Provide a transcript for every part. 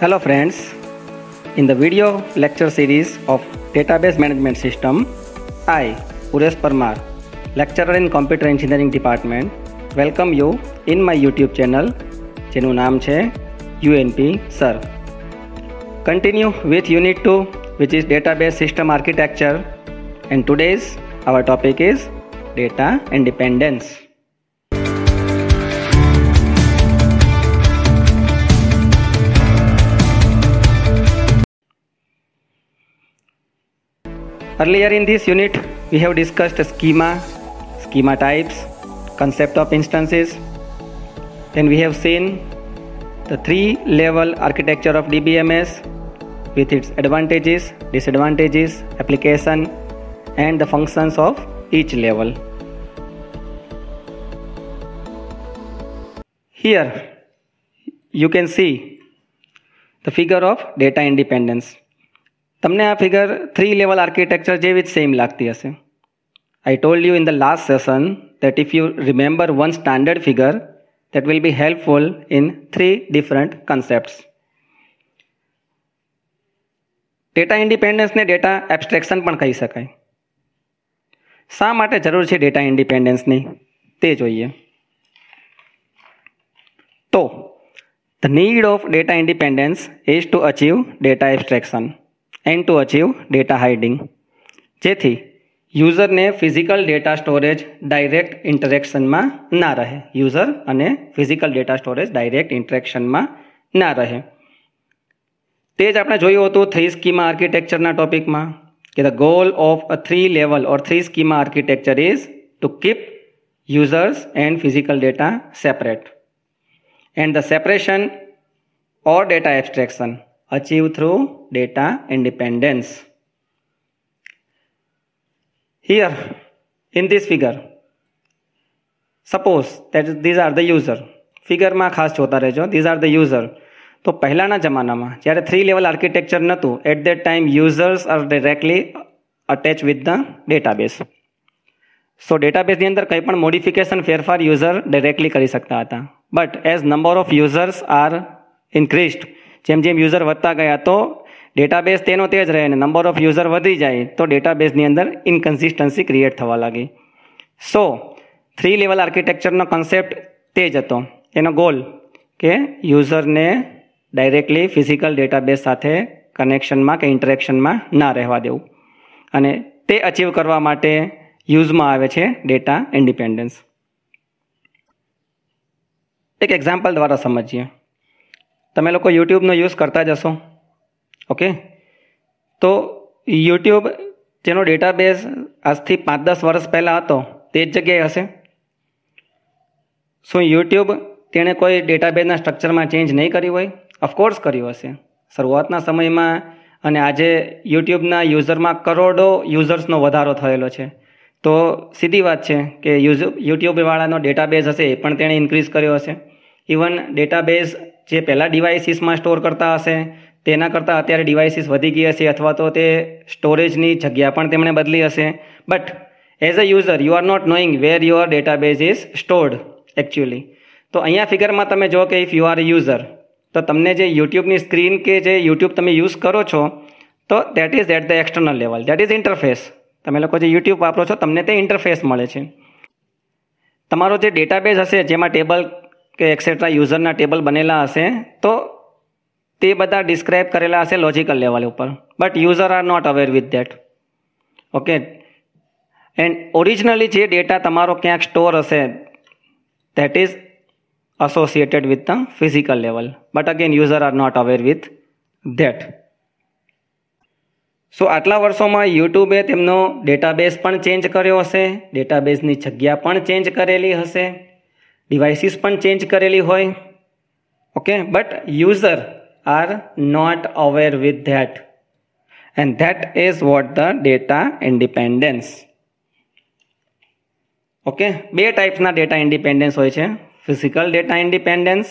Hello friends, in the video lecture series of Database Management System, I, Ures Parmar, lecturer in Computer Engineering Department, welcome you in my YouTube channel જેનું Namche, છે Sir. Continue with Unit 2, which is Database System Architecture, and today's our topic is data independence. Earlier in this unit, we have discussed schema, schema types, concept of instances. Then we have seen the three level architecture of DBMS with its advantages, disadvantages, application and the functions of each level. Here you can see the figure of data independence. તમને આ figure three level architecture જેવી જ same લાગતી હશે I told you in the last session that if you remember one standard figure that will be helpful in three different concepts. Data ઇન્ડિપેન્ડન્સને data abstraction પણ કહી શકાય શા માટે જરૂર છે ડેટા ઇન્ડિપેન્ડન્સની તે જોઈએ તો the need of data independence is to achieve data abstraction and to achieve data hiding જેથી યુઝરને ફિઝિકલ ડેટા સ્ટોરેજ ડાયરેક્ટ ઇન્ટરેક્શનમાં ના રહે યુઝર અને ફિઝિકલ ડેટા સ્ટોરેજ ડાયરેક્ટ ઇન્ટરેક્શનમાં ના રહે તે જ આપણે જોયું હતું થ્રી સ્કીમા આર્કિટેક્ચરના ટોપિકમાં કે the goal of a three level or three schema architecture is to keep users and physical data separate and the separation or data abstraction achieve through data independence here in this figure suppose that these are the user figure में खास होता रहो these are the user तो पहलाना जमा में जयरे three level architecture नतु at that time users are directly attach with the database so database अंदर कईपण मॉडिफिकेशन फेरफार यूजर डायरेक्टली कर सकता था but as number of users are increased જેમ જેમ યુઝર વધતા ગયા તો ડેટાબેઝ તેનો તે જ રહે અને નંબર ઓફ યુઝર વધી જાય તો ડેટાબેઝની અંદર ઇનકન્સિસ્ટન્સી ક્રિએટ થવા લાગી સો થ્રી લેવલ આર્કિટેક્ચરનો કન્સેપ્ટ તે જ હતો એનો ગોલ કે યુઝરને ડાયરેક્ટલી ફિઝિકલ ડેટાબેઝ સાથે કનેક્શનમાં કે ઇન્ટરેક્શનમાં ના રહેવા દેવું અને તે અચીવ કરવા માટે યુઝમાં આવે છે ડેટા ઇન્ડિપેન્ડન્સ એક એક્ઝામ્પલ દ્વારા સમજીએ તમે લોકો યુટ્યુબનો યુઝ કરતા જશો ઓકે તો યુટ્યુબ જેનો ડેટાબેઝ આજથી પાંચ દસ વર્ષ પહેલાં હતો તે જ જગ્યાએ હશે શું યુટ્યુબ તેણે કોઈ ડેટાબેઝના સ્ટ્રક્ચરમાં ચેન્જ નહીં કર્યું હોય ઓફકોર્સ કર્યું હશે શરૂઆતના સમયમાં અને આજે યુટ્યુબના યુઝરમાં કરોડો યુઝર્સનો વધારો થયેલો છે તો સીધી વાત છે કે યુઝ યુટ્યુબવાળાનો ડેટાબેઝ હશે એ પણ તેણે ઇન્ક્રીઝ કર્યો હશે ઇવન ડેટાબેઝ જે પહેલાં ડિવાઇસીસમાં સ્ટોર કરતા હશે તેના કરતાં અત્યારે ડિવાઇસીસ વધી ગઈ હશે અથવા તો તે સ્ટોરેજની જગ્યા પણ તેમણે બદલી હશે but as a user you are not knowing where your database is stored actually તો અહીંયા ફિગરમાં તમે જો કે ઇફ યુ આર યુઝર તો તમને જે યુટ્યુબની સ્ક્રીન કે જે યુટ્યુબ તમે યુઝ કરો છો તો that is at the external level that is interface તમે લોકો જે યુટ્યુબ વાપરો છો તમને તે ઇન્ટરફેસ મળે છે તમારો જે ડેટાબેઝ હશે જેમાં ટેબલ કે એક્સેટ્રા યુઝરના ટેબલ બનેલા હશે તો તે બધા ડિસ્ક્રાઇબ કરેલા હશે લોજિકલ લેવલ ઉપર but user are not aware with that okay and originally જે ડેટા તમારો ક્યાંક સ્ટોર હશે that is associated with the physical level but again user are not aware with that so આટલા વર્ષોમાં યુટ્યુબે તેમનો ડેટાબેઝ પણ change કર્યો હશે ડેટાબેઝની જગ્યા પણ ચેન્જ કરેલી હશે ડિવાઇસીસ પણ ચેન્જ કરેલી હોય okay but user are not aware with that and that is what the data independence okay બે ટાઈપના ડેટા ઇન્ડિપેન્ડન્સ હોય છે physical data independence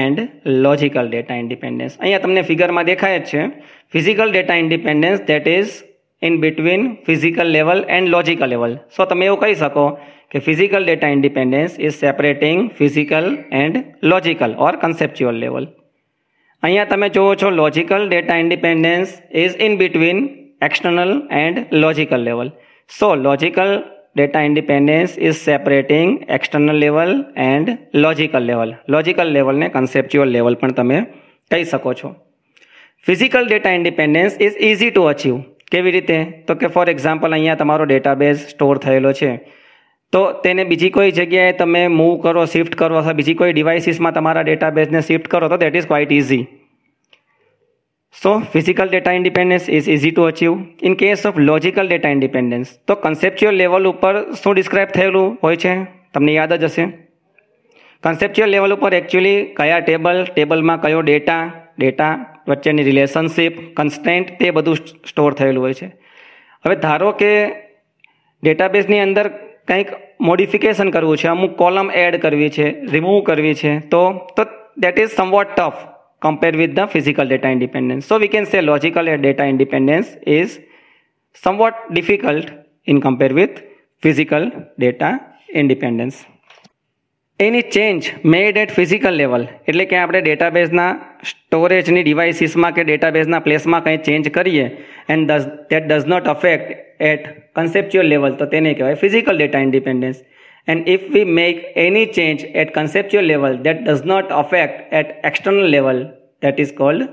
and logical data independence અહીંયા તમને ફિગરમાં દેખાય જ છે physical data independence that is in between physical level and logical level so તમે એવું કહી શકો કે physical data independence is separating physical and logical or conceptual level અહીંયા તમે જુઓ છો logical data independence is in between external and logical level so logical data independence is separating external level and logical level logical level conceptual level પણ તમે કહી શકો છો physical data independence is easy to achieve કેવી રીતે તો કે for example અહીંયા તમારો ડેટાબેઝ સ્ટોર થયેલો છે તો તેને બીજી કોઈ જગ્યાએ તમે મૂવ કરો શિફ્ટ કરો અથવા બીજી કોઈ ડિવાઇસીસમાં તમારા ડેટાબેઝને શિફ્ટ કરો તો that is quite easy so physical data independence is easy to achieve in case of logical data independence તો કન્સેપ્ચ્યુઅલ લેવલ ઉપર શું ડિસ્ક્રાઇબ થયેલું હોય છે તમને યાદ જ હશે કન્સેપ્ચ્યુઅલ લેવલ ઉપર એકચ્યુઅલી કયા ટેબલ ટેબલમાં કયો ડેટા ડેટા વચ્ચેની રિલેશનશિપ કન્સ્ટેન્ટ તે બધું સ્ટોર થયેલું હોય છે હવે ધારો કે ડેટાબેઝની અંદર કંઈક મોડિફિકેશન કરવું છે અમુક કોલમ એડ કરવી છે રિમૂવ કરવી છે તો તો that is somewhat tough compare with the physical data independence so we can say logical data independence is somewhat difficult in compare with physical data independence any change made at physical level એટલે કે આપણે ડેટાબેઝના સ્ટોરેજની ડિવાઇસીસમાં કે ડેટાબેઝના પ્લેસમાં કંઈ change કરીએ and does that does not affect at conceptual level તો તેને કહેવાય physical data independence and if we make any change at conceptual level that does not affect at external level that is called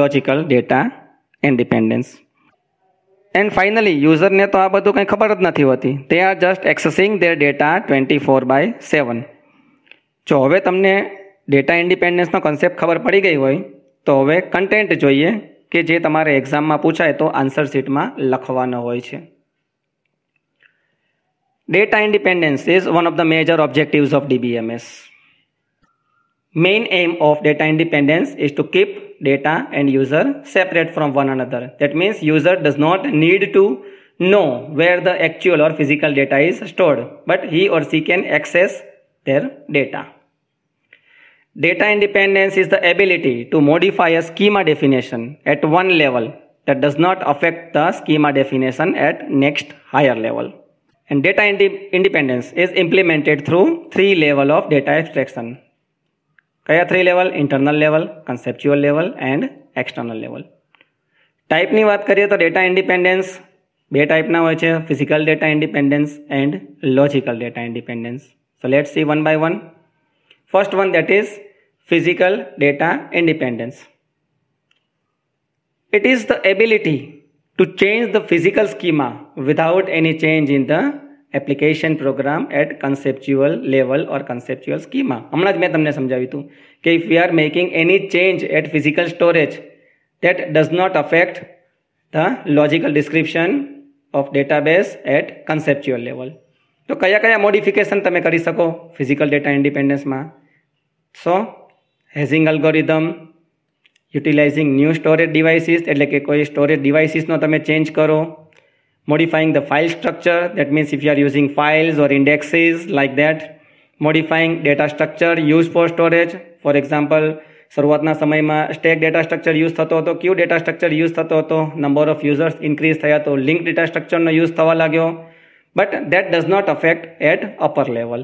logical data independence and finally યુઝરને તો આ બધું કંઈ ખબર જ નથી હોતી તે are just accessing their data twenty four by seven જો હવે તમને ડેટા ઇન્ડિપેન્ડન્સનો કન્સેપ્ટ ખબર પડી ગઈ હોય તો હવે કન્ટેન્ટ જોઈએ કે જે તમારે એક્ઝામમાં પૂછાય તો આન્સર શીટમાં લખવાનો હોય છે Data independence is one of the major objectives of DBMS. Main aim of data independence is to keep data and user separate from one another. That means user does not need to know where the actual or physical data is stored, but he or she can access their data. Data independence is the ability to modify a schema definition at one level that does not affect the schema definition at next higher level. And data ind independence is implemented through three level of data abstraction. કયા three level, internal level, conceptual level and external level ટાઈપની વાત કરીએ data independence independence બે ટાઈપના હોય છે physical data independence and logical data independence so let see one by one First one that is physical data independence. It is the ability to change the physical schema without any change in the application program at conceptual level or conceptual schema હમણાં જ મેં તમને સમજાવ્યું હતું કે if we are making any change at physical storage that does not affect the logical description of database at conceptual level તો કયા કયા મોડિફિકેશન તમે કરી શકો ફિઝિકલ ડેટા ઇન્ડિપેન્ડન્સમાં so hashing algorithm utilising new storage devices એટલે કે કોઈ સ્ટોરેજ ડિવાઇસીસનો તમે ચેન્જ કરો modifying the file structure that means if you are using files or indexes like that modifying data structure used for storage for example શરૂઆતના સમયમાં stack data structure use થતો હતો ક્યુ ડેટા સ્ટ્રક્ચર યુઝ થતો હતો number of users increase થયા તો link data સ્ટ્રક્ચરનો use થવા લાગ્યો but that does not affect at upper level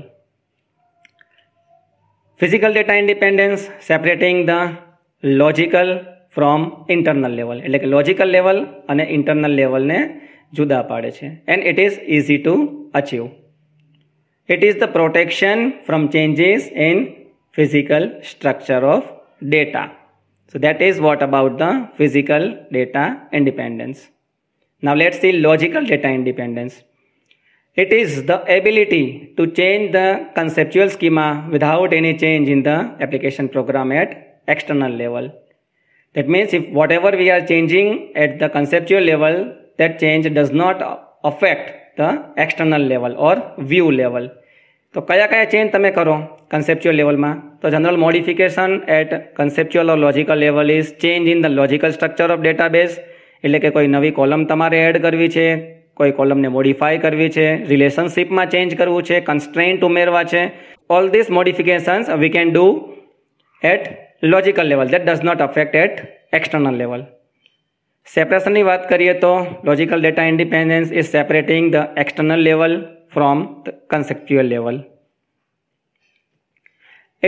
physical data independence separating the logical from internal level એટલે કે લોજિકલ લેવલ અને ઇન્ટરનલ લેવલને જુદા પાડે છે and it is easy to achieve it is the protection from changes in physical structure of data so that is what about the physical data independence now let see logical data independence It is the ability to change the conceptual schema without any change in the application program at external level. That means if whatever we are changing at the conceptual level, that change does not affect the external level or view level. તો કયા કયા change તમે કરો conceptual લેવલમાં તો general modification at conceptual or logical level is change in the logical structure of database એટલે કે કોઈ નવી કોલમ તમારે એડ કરવી છે કોઈ કોલમને મોડિફાઈ કરવી છે રિલેશનશિપમાં ચેન્જ કરવું છે કન્સ્ટ્રેન્ટ ઉમેરવા છે all this modifications we can do at logical level that does not affect at external level સેપરેશનની વાત કરીએ તો logical data independence is separating the external level from the conceptual level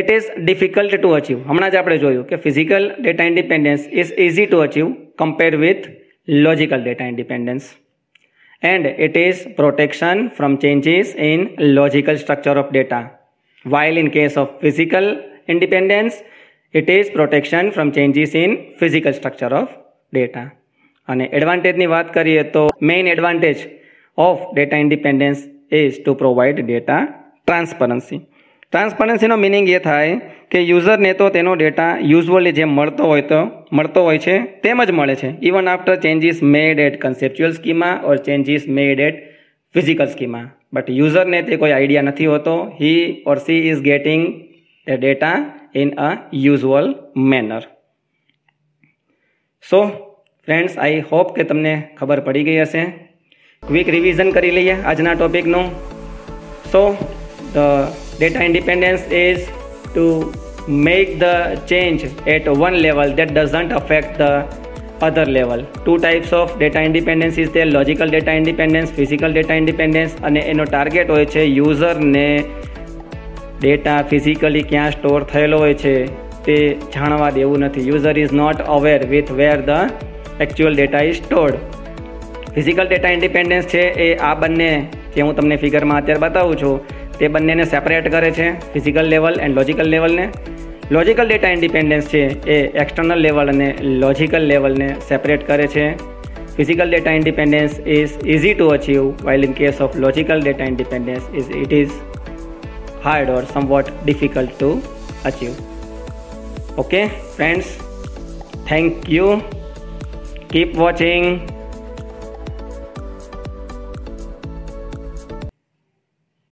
it is difficult to achieve હમણાં જ આપણે જોયું કે physical data independence is easy to achieve compare with logical data independence and it is protection from changes in logical structure of data. While in case of physical independence, it is protection from changes in physical structure of data. અને એડવાન્ટેજની વાત કરીએ તો main advantage of data independence is to provide data transparency ટ્રાન્સપરન્સીનો meaning એ થાય કે યુઝરને તો તેનો ડેટા યુઝવલી જેમ મળતો હોય તો મળતો હોય છે તેમ જ મળે છે even after changes made at conceptual schema or changes made at physical schema but યુઝરને તે કોઈ આઈડિયા નથી હોતો he or she is getting the data in a usual manner so friends I hope કે તમને ખબર પડી ગઈ હશે ક્વિક રિવિઝન કરી લઈએ આજના ટોપિકનું so the Data independence is to make the change at one level that doesn't affect the other level two types of data independence is there logical data independence physical data independence અને એનો target હોય છે યુઝરને data physically ક્યાં store થયેલો હોય છે તે જાણવા દેવું નથી user is not aware with where the actual data is stored physical data independence છે એ આ બંને જે હું તમને ફિગરમાં અત્યારે બતાવું છું તે બંનેને સેપરેટ કરે છે ફિઝિકલ લેવલ એન્ડ લોજિકલ લેવલને લોજિકલ ડેટા ઇન્ડિપેન્ડન્સ છે એ એક્સટર્નલ લેવલ અને લોજિકલ લેવલને સેપરેટ કરે છે physical data independence is easy to achieve while in case of logical data independence is it is hard or somewhat difficult to achieve okay friends thank you keep watching